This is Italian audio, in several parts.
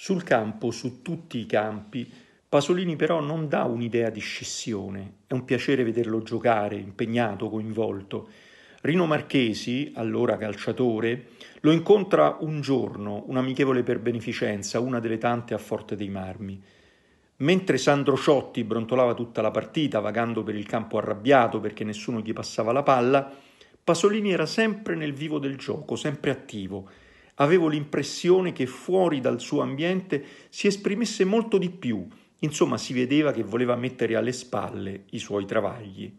Sul campo, su tutti i campi, Pasolini però non dà un'idea di scissione, è un piacere vederlo giocare, impegnato, coinvolto. Rino Marchesi, allora calciatore, lo incontra un giorno, un amichevole per beneficenza, una delle tante a Forte dei Marmi. Mentre Sandro Ciotti brontolava tutta la partita, vagando per il campo arrabbiato perché nessuno gli passava la palla, Pasolini era sempre nel vivo del gioco, sempre attivo. Avevo l'impressione che fuori dal suo ambiente si esprimesse molto di più, Insomma, si vedeva che voleva mettere alle spalle i suoi travagli.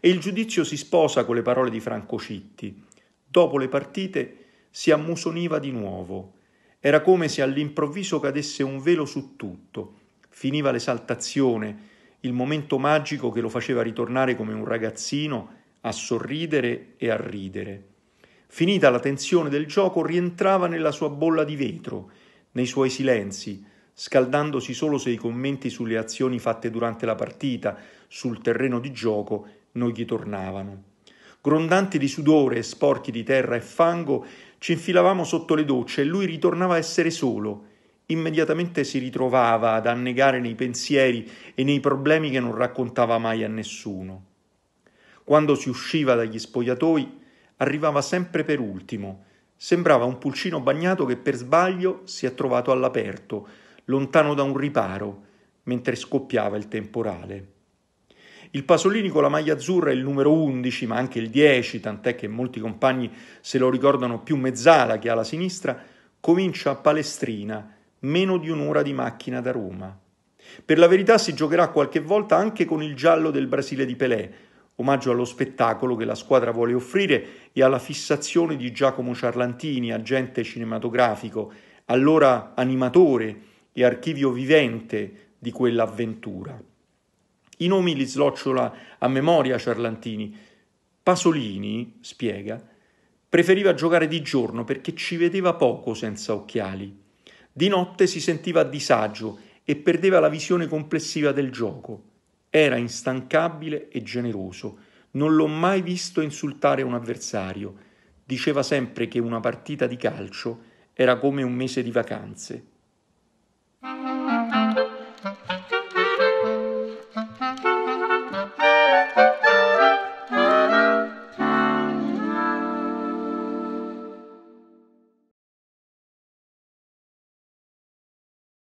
E il giudizio si sposa con le parole di Franco Citti. Dopo le partite si ammusoniva di nuovo. Era come se all'improvviso cadesse un velo su tutto. Finiva l'esaltazione, il momento magico che lo faceva ritornare come un ragazzino a sorridere e a ridere. Finita la tensione del gioco, rientrava nella sua bolla di vetro, nei suoi silenzi, scaldandosi solo se i commenti sulle azioni fatte durante la partita, sul terreno di gioco, non gli tornavano. Grondanti di sudore e sporchi di terra e fango, ci infilavamo sotto le docce e lui ritornava a essere solo. Immediatamente si ritrovava ad annegare nei pensieri e nei problemi che non raccontava mai a nessuno. Quando si usciva dagli spogliatoi, arrivava sempre per ultimo. Sembrava un pulcino bagnato che per sbaglio si è trovato all'aperto, lontano da un riparo, mentre scoppiava il temporale. Il Pasolini con la maglia azzurra è il numero 11, ma anche il 10, tant'è che molti compagni se lo ricordano più mezzala che alla sinistra, comincia a Palestrina, meno di un'ora di macchina da Roma. Per la verità si giocherà qualche volta anche con il giallo del Brasile di Pelé, omaggio allo spettacolo che la squadra vuole offrire e alla fissazione di Giacomo Ciarlantini, agente cinematografico, allora animatore e archivio vivente di quell'avventura. I nomi li slocciola a memoria Ciarlantini. Pasolini, spiega, preferiva giocare di giorno perché ci vedeva poco senza occhiali. Di notte si sentiva a disagio e perdeva la visione complessiva del gioco. Era instancabile e generoso. Non l'ho mai visto insultare un avversario. Diceva sempre che una partita di calcio era come un mese di vacanze.